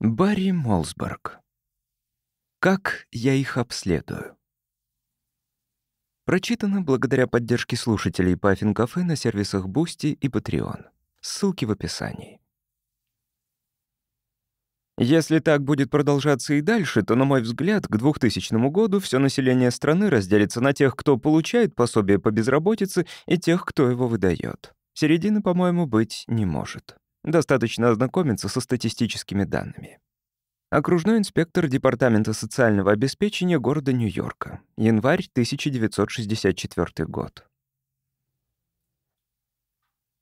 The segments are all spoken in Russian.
Барри Молсберг. Как я их обследую? Прочитано благодаря поддержке слушателей Паффин Кафе на сервисах Бусти и Patreon. Ссылки в описании. Если так будет продолжаться и дальше, то, на мой взгляд, к 2000 году все население страны разделится на тех, кто получает пособие по безработице, и тех, кто его выдает. Середины, по-моему, быть не может. Достаточно ознакомиться со статистическими данными. Окружной инспектор Департамента социального обеспечения города Нью-Йорка. Январь 1964 год.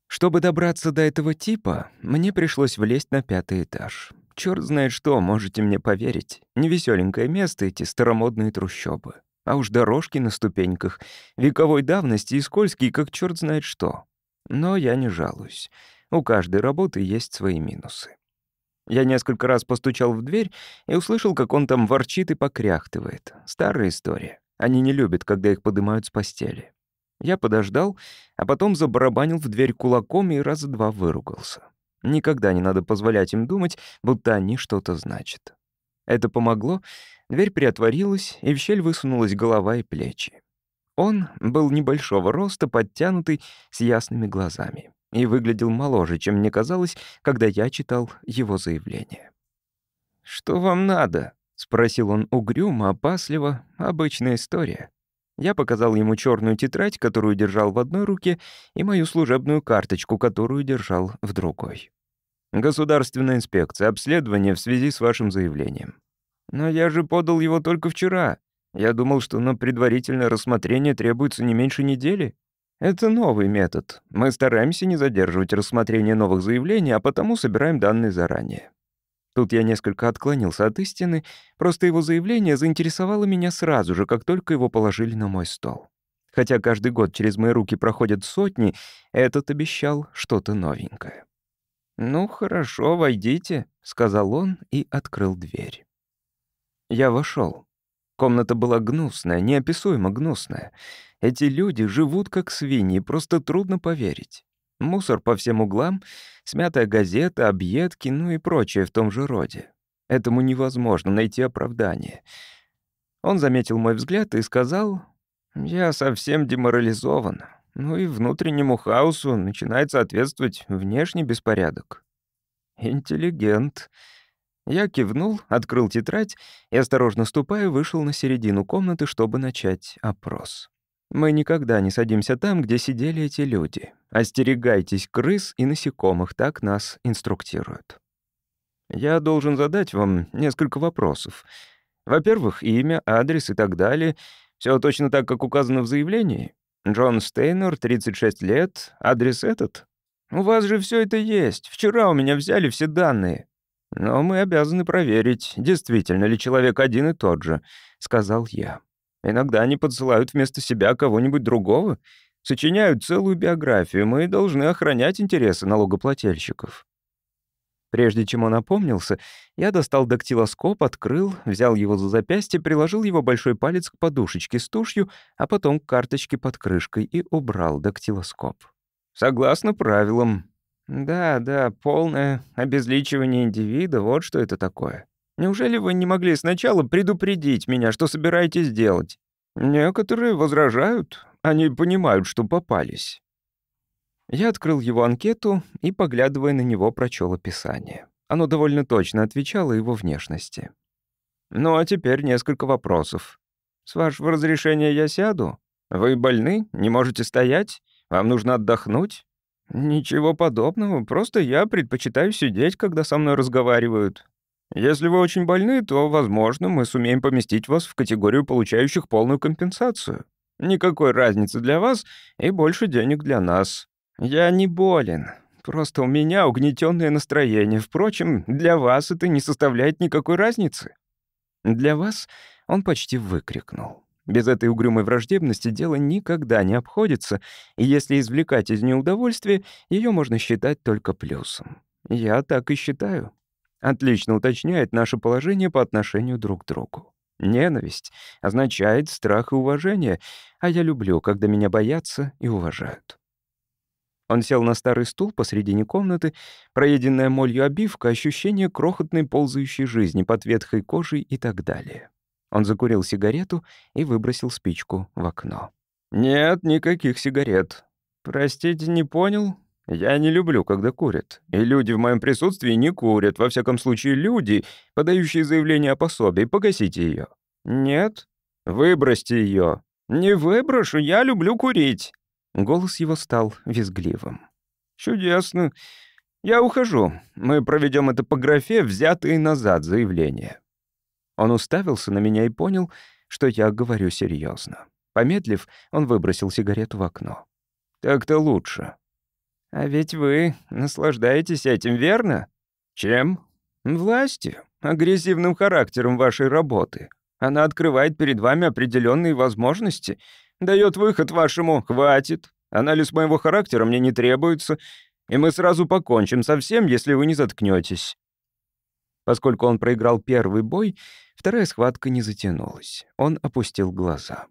Чтобы добраться до этого типа, мне пришлось влезть на пятый этаж. Черт знает что, можете мне поверить. Невеселенькое место эти старомодные трущобы. А уж дорожки на ступеньках, вековой давности и скользкие, как черт знает что. Но я не жалуюсь. У каждой работы есть свои минусы. Я несколько раз постучал в дверь и услышал, как он там ворчит и покряхтывает. Старая история. Они не любят, когда их поднимают с постели. Я подождал, а потом забарабанил в дверь кулаком и раза два выругался. Никогда не надо позволять им думать, будто они что-то значат. Это помогло, дверь приотворилась, и в щель высунулась голова и плечи. Он был небольшого роста, подтянутый, с ясными глазами и выглядел моложе, чем мне казалось, когда я читал его заявление. «Что вам надо?» — спросил он угрюмо, опасливо. «Обычная история». Я показал ему черную тетрадь, которую держал в одной руке, и мою служебную карточку, которую держал в другой. «Государственная инспекция. Обследование в связи с вашим заявлением». «Но я же подал его только вчера. Я думал, что на предварительное рассмотрение требуется не меньше недели». Это новый метод. Мы стараемся не задерживать рассмотрение новых заявлений, а потому собираем данные заранее. Тут я несколько отклонился от истины, просто его заявление заинтересовало меня сразу же, как только его положили на мой стол. Хотя каждый год через мои руки проходят сотни, этот обещал что-то новенькое. «Ну хорошо, войдите», — сказал он и открыл дверь. Я вошел. Комната была гнусная, неописуемо гнусная. Эти люди живут как свиньи, просто трудно поверить. Мусор по всем углам, смятая газета, объедки, ну и прочее в том же роде. Этому невозможно найти оправдание. Он заметил мой взгляд и сказал, «Я совсем деморализован. Ну и внутреннему хаосу начинает соответствовать внешний беспорядок». «Интеллигент», я кивнул, открыл тетрадь и, осторожно ступая, вышел на середину комнаты, чтобы начать опрос. Мы никогда не садимся там, где сидели эти люди. Остерегайтесь крыс и насекомых, так нас инструктируют. Я должен задать вам несколько вопросов. Во-первых, имя, адрес и так далее. Все точно так, как указано в заявлении. Джон Стейнер, 36 лет, адрес этот. У вас же все это есть. Вчера у меня взяли все данные. «Но мы обязаны проверить, действительно ли человек один и тот же», — сказал я. «Иногда они подсылают вместо себя кого-нибудь другого, сочиняют целую биографию, мы должны охранять интересы налогоплательщиков». Прежде чем он опомнился, я достал дактилоскоп, открыл, взял его за запястье, приложил его большой палец к подушечке с тушью, а потом к карточке под крышкой и убрал дактилоскоп. «Согласно правилам, «Да, да, полное обезличивание индивида, вот что это такое. Неужели вы не могли сначала предупредить меня, что собираетесь делать? Некоторые возражают, они понимают, что попались». Я открыл его анкету и, поглядывая на него, прочел описание. Оно довольно точно отвечало его внешности. «Ну а теперь несколько вопросов. С вашего разрешения я сяду? Вы больны? Не можете стоять? Вам нужно отдохнуть? «Ничего подобного, просто я предпочитаю сидеть, когда со мной разговаривают. Если вы очень больны, то, возможно, мы сумеем поместить вас в категорию получающих полную компенсацию. Никакой разницы для вас и больше денег для нас. Я не болен, просто у меня угнетенное настроение. Впрочем, для вас это не составляет никакой разницы». «Для вас?» — он почти выкрикнул. Без этой угрюмой враждебности дело никогда не обходится, и если извлекать из нее удовольствие, ее можно считать только плюсом. Я так и считаю. Отлично уточняет наше положение по отношению друг к другу. Ненависть означает страх и уважение, а я люблю, когда меня боятся и уважают. Он сел на старый стул посредине комнаты, проеденная молью обивка, ощущение крохотной ползающей жизни под ветхой кожей и так далее. Он закурил сигарету и выбросил спичку в окно. «Нет никаких сигарет. Простите, не понял? Я не люблю, когда курят. И люди в моем присутствии не курят. Во всяком случае, люди, подающие заявление о пособии. Погасите ее». «Нет». «Выбросьте ее». «Не выброшу, я люблю курить». Голос его стал визгливым. «Чудесно. Я ухожу. Мы проведем это по графе «Взятые назад» заявление». Он уставился на меня и понял, что я говорю серьезно. Помедлив, он выбросил сигарету в окно. «Так-то лучше». «А ведь вы наслаждаетесь этим, верно?» «Чем?» «Властью, агрессивным характером вашей работы. Она открывает перед вами определенные возможности, дает выход вашему «хватит», анализ моего характера мне не требуется, и мы сразу покончим со всем, если вы не заткнетесь. Поскольку он проиграл первый бой, Вторая схватка не затянулась. Он опустил глаза.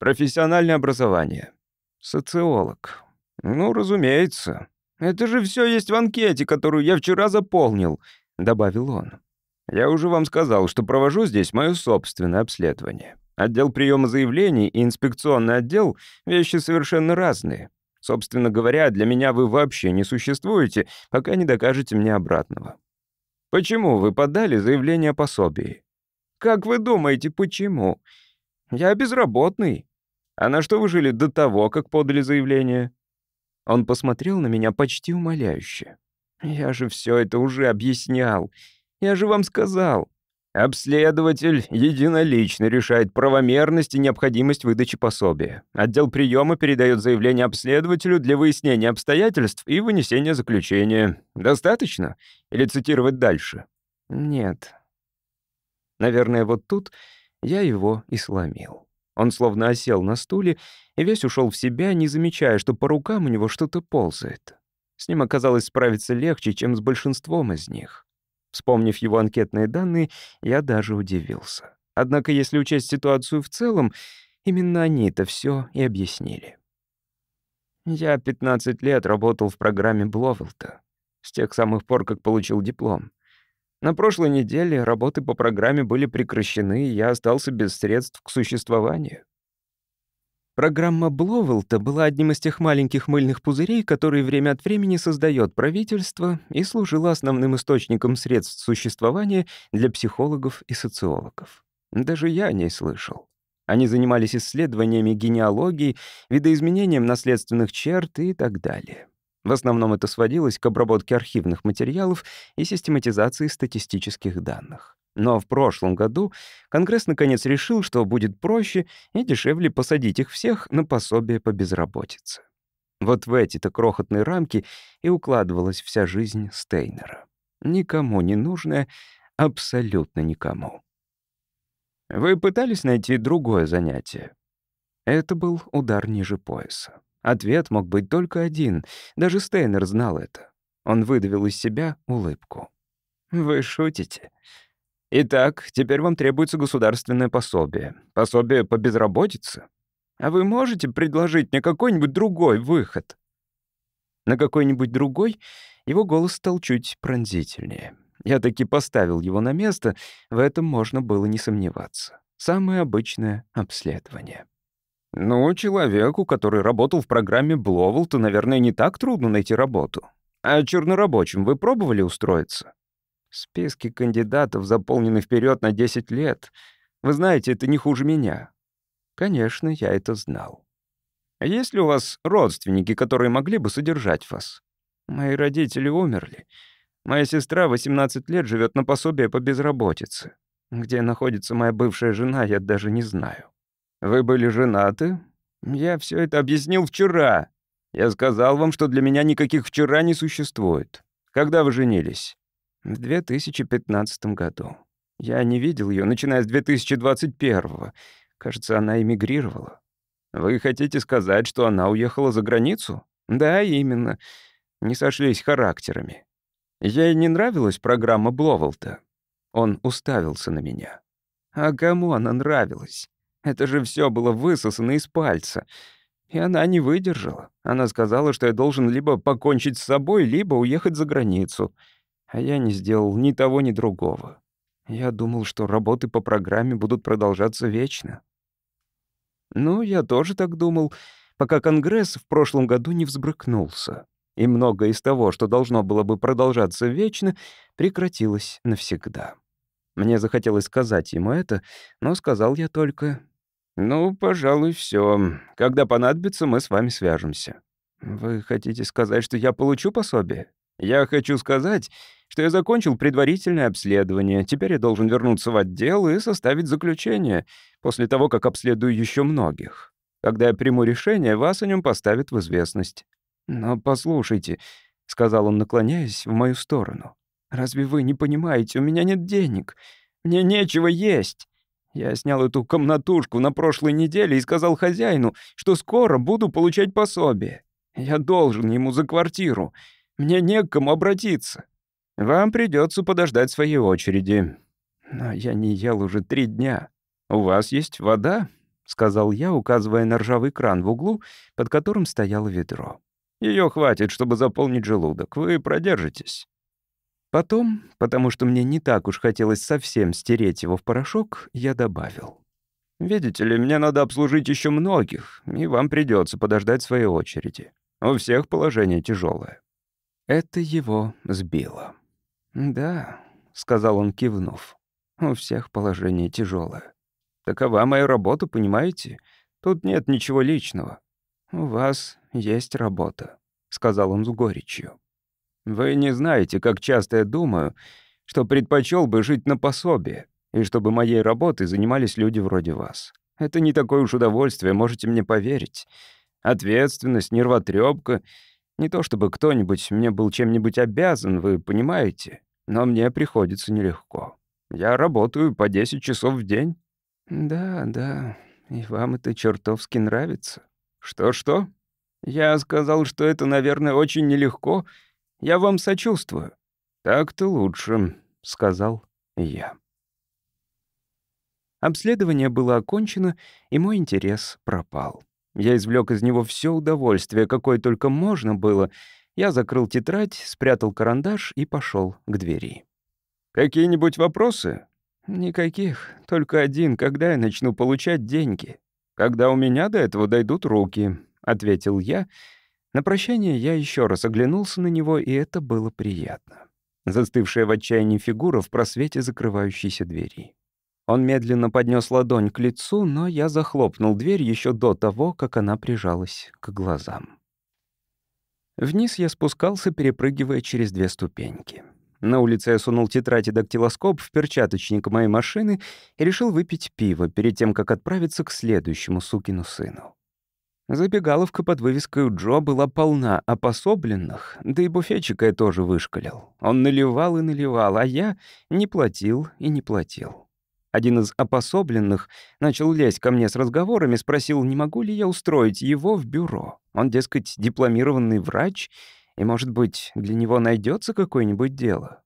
«Профессиональное образование. Социолог. Ну, разумеется. Это же все есть в анкете, которую я вчера заполнил», — добавил он. «Я уже вам сказал, что провожу здесь мое собственное обследование. Отдел приема заявлений и инспекционный отдел — вещи совершенно разные. Собственно говоря, для меня вы вообще не существуете, пока не докажете мне обратного. Почему вы подали заявление о пособии? Как вы думаете, почему? Я безработный. А на что вы жили до того, как подали заявление? Он посмотрел на меня почти умоляюще. Я же все это уже объяснял. Я же вам сказал. Обследователь единолично решает правомерность и необходимость выдачи пособия. Отдел приема передает заявление обследователю для выяснения обстоятельств и вынесения заключения. Достаточно? Или цитировать дальше? Нет, Наверное, вот тут я его и сломил. Он словно осел на стуле и весь ушел в себя, не замечая, что по рукам у него что-то ползает. С ним оказалось справиться легче, чем с большинством из них. Вспомнив его анкетные данные, я даже удивился. Однако, если учесть ситуацию в целом, именно они-то все и объяснили. Я 15 лет работал в программе Бловелта, с тех самых пор, как получил диплом. На прошлой неделе работы по программе были прекращены, и я остался без средств к существованию. Программа Бловелта была одним из тех маленьких мыльных пузырей, которые время от времени создает правительство и служила основным источником средств существования для психологов и социологов. Даже я о ней слышал. Они занимались исследованиями генеалогии, видоизменением наследственных черт и так далее. В основном это сводилось к обработке архивных материалов и систематизации статистических данных. Но в прошлом году Конгресс наконец решил, что будет проще и дешевле посадить их всех на пособие по безработице. Вот в эти-то крохотные рамки и укладывалась вся жизнь Стейнера. Никому не нужная, абсолютно никому. Вы пытались найти другое занятие? Это был удар ниже пояса. Ответ мог быть только один, даже Стейнер знал это. Он выдавил из себя улыбку. «Вы шутите?» «Итак, теперь вам требуется государственное пособие. Пособие по безработице? А вы можете предложить мне какой-нибудь другой выход?» На какой-нибудь другой его голос стал чуть пронзительнее. Я таки поставил его на место, в этом можно было не сомневаться. Самое обычное обследование. «Ну, человеку, который работал в программе Бловелта, наверное, не так трудно найти работу. А чернорабочим вы пробовали устроиться?» «Списки кандидатов заполнены вперед на 10 лет. Вы знаете, это не хуже меня». «Конечно, я это знал». «Есть ли у вас родственники, которые могли бы содержать вас?» «Мои родители умерли. Моя сестра 18 лет живет на пособие по безработице. Где находится моя бывшая жена, я даже не знаю». «Вы были женаты?» «Я все это объяснил вчера. Я сказал вам, что для меня никаких вчера не существует. Когда вы женились?» «В 2015 году. Я не видел ее, начиная с 2021. Кажется, она эмигрировала». «Вы хотите сказать, что она уехала за границу?» «Да, именно. Не сошлись характерами. Ей не нравилась программа Бловолта. Он уставился на меня. «А кому она нравилась?» Это же все было высосано из пальца. И она не выдержала. Она сказала, что я должен либо покончить с собой, либо уехать за границу. А я не сделал ни того, ни другого. Я думал, что работы по программе будут продолжаться вечно. Ну, я тоже так думал, пока Конгресс в прошлом году не взбрыкнулся. И многое из того, что должно было бы продолжаться вечно, прекратилось навсегда. Мне захотелось сказать ему это, но сказал я только «Ну, пожалуй, все. Когда понадобится, мы с вами свяжемся». «Вы хотите сказать, что я получу пособие?» «Я хочу сказать, что я закончил предварительное обследование. Теперь я должен вернуться в отдел и составить заключение, после того, как обследую еще многих. Когда я приму решение, вас о нем поставят в известность». «Но послушайте», — сказал он, наклоняясь в мою сторону, — «разве вы не понимаете, у меня нет денег. Мне нечего есть. Я снял эту комнатушку на прошлой неделе и сказал хозяину, что скоро буду получать пособие. Я должен ему за квартиру. Мне не к кому обратиться. Вам придется подождать своей очереди. Но я не ел уже три дня. У вас есть вода?» — сказал я, указывая на ржавый кран в углу, под которым стояло ведро. Ее хватит, чтобы заполнить желудок. Вы продержитесь». Потом, потому что мне не так уж хотелось совсем стереть его в порошок, я добавил. «Видите ли, мне надо обслужить еще многих, и вам придется подождать своей очереди. У всех положение тяжелое». Это его сбило. «Да», — сказал он, кивнув, — «у всех положение тяжелое. Такова моя работа, понимаете? Тут нет ничего личного. У вас есть работа», — сказал он с горечью. Вы не знаете, как часто я думаю, что предпочел бы жить на пособие, и чтобы моей работой занимались люди вроде вас. Это не такое уж удовольствие, можете мне поверить. Ответственность, нервотрепка. Не то чтобы кто-нибудь мне был чем-нибудь обязан, вы понимаете, но мне приходится нелегко. Я работаю по 10 часов в день. Да, да, и вам это чертовски нравится. Что-что? Я сказал, что это, наверное, очень нелегко, — я вам сочувствую». «Так-то лучше», — сказал я. Обследование было окончено, и мой интерес пропал. Я извлек из него все удовольствие, какое только можно было. Я закрыл тетрадь, спрятал карандаш и пошел к двери. «Какие-нибудь вопросы?» «Никаких. Только один. Когда я начну получать деньги?» «Когда у меня до этого дойдут руки», — ответил я, — на прощание я еще раз оглянулся на него, и это было приятно. Застывшая в отчаянии фигура в просвете закрывающейся двери. Он медленно поднес ладонь к лицу, но я захлопнул дверь еще до того, как она прижалась к глазам. Вниз я спускался, перепрыгивая через две ступеньки. На улице я сунул тетрадь и дактилоскоп в перчаточник моей машины и решил выпить пиво перед тем, как отправиться к следующему сукину сыну. Забегаловка под вывеской Джо была полна опособленных, да и буфетчика я тоже вышкалил. Он наливал и наливал, а я не платил и не платил. Один из опособленных начал лезть ко мне с разговорами, спросил, не могу ли я устроить его в бюро. Он, дескать, дипломированный врач, и, может быть, для него найдется какое-нибудь дело.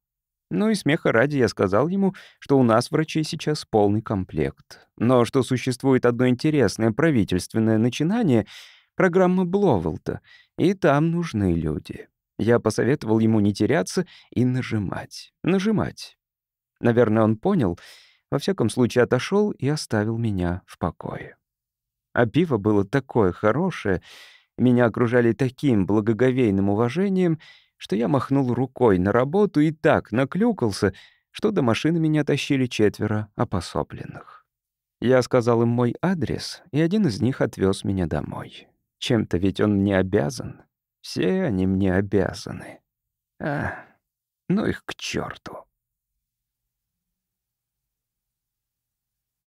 Ну и смеха ради я сказал ему, что у нас врачей сейчас полный комплект. Но что существует одно интересное правительственное начинание — программа Бловелта, и там нужны люди. Я посоветовал ему не теряться и нажимать. Нажимать. Наверное, он понял. Во всяком случае, отошел и оставил меня в покое. А пиво было такое хорошее, меня окружали таким благоговейным уважением — что я махнул рукой на работу и так наклюкался, что до машины меня тащили четверо опособленных. Я сказал им мой адрес, и один из них отвез меня домой. Чем-то ведь он мне обязан. Все они мне обязаны. А, ну их к черту.